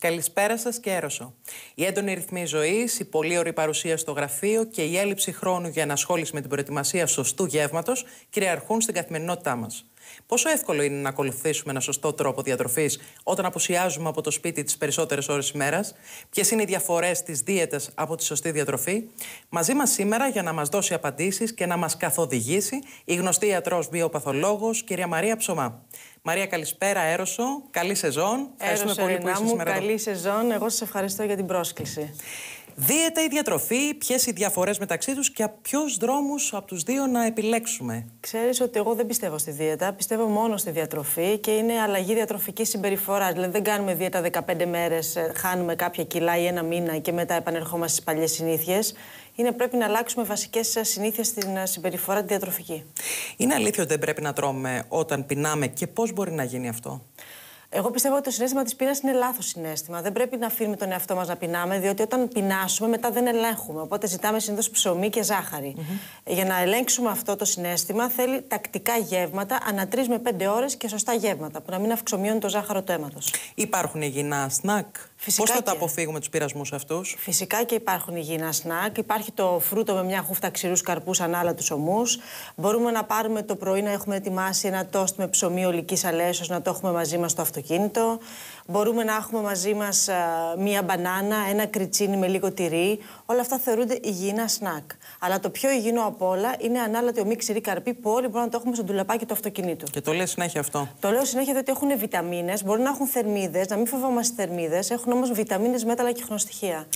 Καλησπέρα σας και έρωσο. Η έντονη ρυθμή ζωής, η πολύ ωραία παρουσία στο γραφείο και η έλλειψη χρόνου για ανασχόληση με την προετοιμασία σωστού γεύματος κυριαρχούν στην καθημερινότητά μας. Πόσο εύκολο είναι να ακολουθήσουμε ένα σωστό τρόπο διατροφής όταν απουσιάζουμε από το σπίτι τις περισσότερες ώρες ημέρας, ποιες είναι οι διαφορές τη δίαιτα από τη σωστή διατροφή. Μαζί μας σήμερα για να μας δώσει απαντήσεις και να μας καθοδηγήσει η γνωστή ιατρός βιοπαθολόγο, κυρία Μαρία Ψωμά. Μαρία, καλησπέρα, Έρωσο. Καλή σεζόν. Έρωσο, Ευχαριστούμε πολύ που Καλή σεζόν. Εγώ σας ευχαριστώ για την πρόσκληση. Δίαιτα ή διατροφή, ποιες οι διαφορές μεταξύ τους και ποιους δρόμους από τους δύο να επιλέξουμε. Ξέρεις ότι εγώ δεν πιστεύω στη δίαιτα. Πιστεύω μόνο στη διατροφή και είναι αλλαγή διατροφική συμπεριφορά. Δηλαδή, δεν κάνουμε δίαιτα 15 μέρες, ε, χάνουμε κάποια κιλά ή ένα μήνα και μετά επανερχόμαστε στις παλιές συνήθειες. Είναι πρέπει να αλλάξουμε βασικές ε, συνήθειες στην ε, συμπεριφορά τη διατροφική. Είναι αλήθεια ότι δεν πρέπει να τρώμε όταν πεινάμε και πώς μπορεί να γίνει αυτό. Εγώ πιστεύω ότι το συνέστημα της πείνας είναι λάθος συνέστημα. Δεν πρέπει να αφήνουμε τον εαυτό μας να πεινάμε, διότι όταν πεινάσουμε μετά δεν ελέγχουμε. Οπότε ζητάμε συνήθως ψωμί και ζάχαρη. Mm-hmm. Για να ελέγξουμε αυτό το συνέστημα θέλει τακτικά γεύματα ανά τρεις με πέντε ώρες και σωστά γεύματα, που να μην αυξομοιώνει το ζάχαρο του αίματος. Υπάρχουν υγιεινά σνακ. Πώς θα τα αποφύγουμε τους πειρασμούς αυτούς. Φυσικά και υπάρχουν υγιεινά σνακ. Υπάρχει το φρούτο με μια χούφτα ξηρούς καρπούς ανάλα τους ομούς. Μπορούμε να πάρουμε το πρωί να έχουμε ετοιμάσει ένα τόστ με ψωμί ολικής αλέσο να το έχουμε μαζί μας στο αυτοκίνητο αυτοκίνητο. Μπορούμε να έχουμε μαζί μας ε, μία μπανάνα, ένα κριτσίνι με λίγο τυρί. Όλα αυτά θεωρούνται υγιεινά σνακ. Αλλά το πιο υγιεινό από όλα είναι ανάλατο ο ξηρή καρπή που όλοι μπορούμε να το έχουμε στο ντουλαπάκι του αυτοκινήτου. Και το λέω συνέχεια αυτό. Το λέω συνέχεια διότι έχουν βιταμίνες, μπορεί να έχουν θερμίδες, να μην φοβόμαστε θερμίδες, έχουν όμως βιταμίνες, μέταλλα και χνοστοιχεία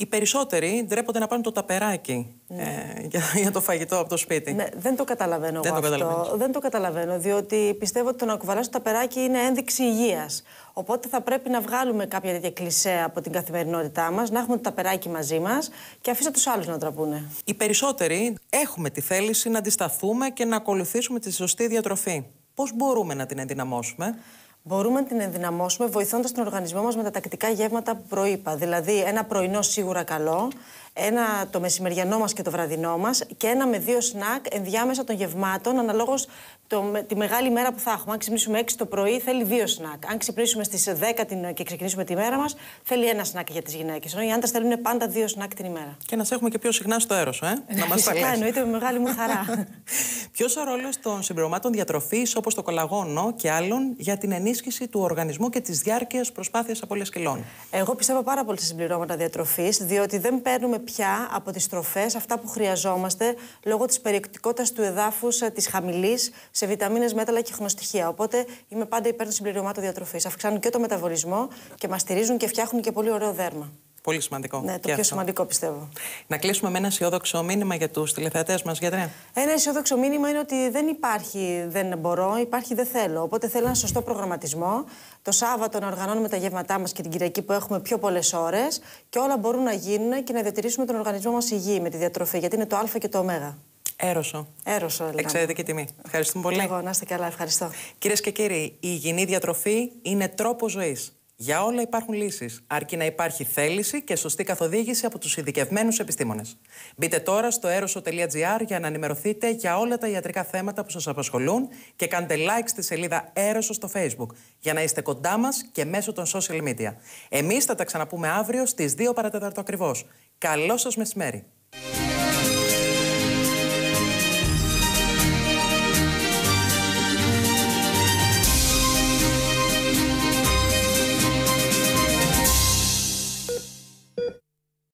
οι περισσότεροι ντρέπονται να πάρουν το ταπεράκι ναι. ε, για, για, το φαγητό από το σπίτι. Ναι, δεν το καταλαβαίνω δεν το αυτό. Δεν το καταλαβαίνω, διότι πιστεύω ότι το να κουβαλάς το ταπεράκι είναι ένδειξη υγείας. Οπότε θα πρέπει να βγάλουμε κάποια τέτοια κλισέ από την καθημερινότητά μας, να έχουμε το ταπεράκι μαζί μας και αφήστε τους άλλους να τραπούνε. Οι περισσότεροι έχουμε τη θέληση να αντισταθούμε και να ακολουθήσουμε τη σωστή διατροφή. Πώς μπορούμε να την ενδυναμώσουμε μπορούμε να την ενδυναμώσουμε βοηθώντας τον οργανισμό μας με τα τακτικά γεύματα που προείπα. Δηλαδή, ένα πρωινό σίγουρα καλό, ένα το μεσημεριανό μας και το βραδινό μας και ένα με δύο σνακ ενδιάμεσα των γευμάτων, αναλόγως με, τη μεγάλη μέρα που θα έχουμε. Αν ξυπνήσουμε 6 το πρωί, θέλει δύο σνακ. Αν ξυπνήσουμε στις 10 την, και ξεκινήσουμε τη μέρα μας, θέλει ένα σνακ για τις γυναίκες. Ενώ οι άντρες θέλουν πάντα δύο σνακ την ημέρα. Και να σε έχουμε και πιο συχνά στο έρο, ε? να μας τα λες. εννοείται με μεγάλη μου χαρά. Ποιος ο ρόλος των συμπληρωμάτων διατροφής, όπως το κολαγόνο και άλλων, για την ενίσχυση του οργανισμού και τη διάρκεια προσπάθεια απώλεια κιλών. Εγώ πιστεύω πάρα πολύ σε συμπληρώματα διατροφής, διότι δεν παίρνουμε πια από τις τροφές αυτά που χρειαζόμαστε λόγω της περιεκτικότητας του εδάφους ε, της χαμηλής σε βιταμίνες, μέταλλα και χνοστοιχεία. Οπότε είμαι πάντα υπέρ των συμπληρωμάτων διατροφής. Αυξάνουν και το μεταβολισμό και μας στηρίζουν και φτιάχνουν και πολύ ωραίο δέρμα. Πολύ σημαντικό. Ναι, το πιο αυτό. σημαντικό πιστεύω. Να κλείσουμε με ένα αισιόδοξο μήνυμα για τους τηλεθεατές μας, γιατρέ. Ένα αισιόδοξο μήνυμα είναι ότι δεν υπάρχει δεν μπορώ, υπάρχει δεν θέλω. Οπότε θέλω ένα σωστό προγραμματισμό. Το Σάββατο να οργανώνουμε τα γεύματά μας και την Κυριακή που έχουμε πιο πολλές ώρες και όλα μπορούν να γίνουν και να διατηρήσουμε τον οργανισμό μας υγιή με τη διατροφή, γιατί είναι το Α και το Ω. Έρωσο. Έρωσο, λοιπόν. Εξαιρετική τιμή. Ευχαριστούμε πολύ. Εγώ, να είστε καλά, ευχαριστώ. Κυρίες και κύριοι, η υγιεινή διατροφή είναι τρόπο ζωής. Για όλα υπάρχουν λύσεις, αρκεί να υπάρχει θέληση και σωστή καθοδήγηση από τους ειδικευμένους επιστήμονες. Μπείτε τώρα στο aerosol.gr για να ενημερωθείτε για όλα τα ιατρικά θέματα που σας απασχολούν και κάντε like στη σελίδα Aerosol στο Facebook για να είστε κοντά μας και μέσω των social media. Εμείς θα τα ξαναπούμε αύριο στις 2 παρατέταρτο ακριβώς. Καλό σας μεσημέρι.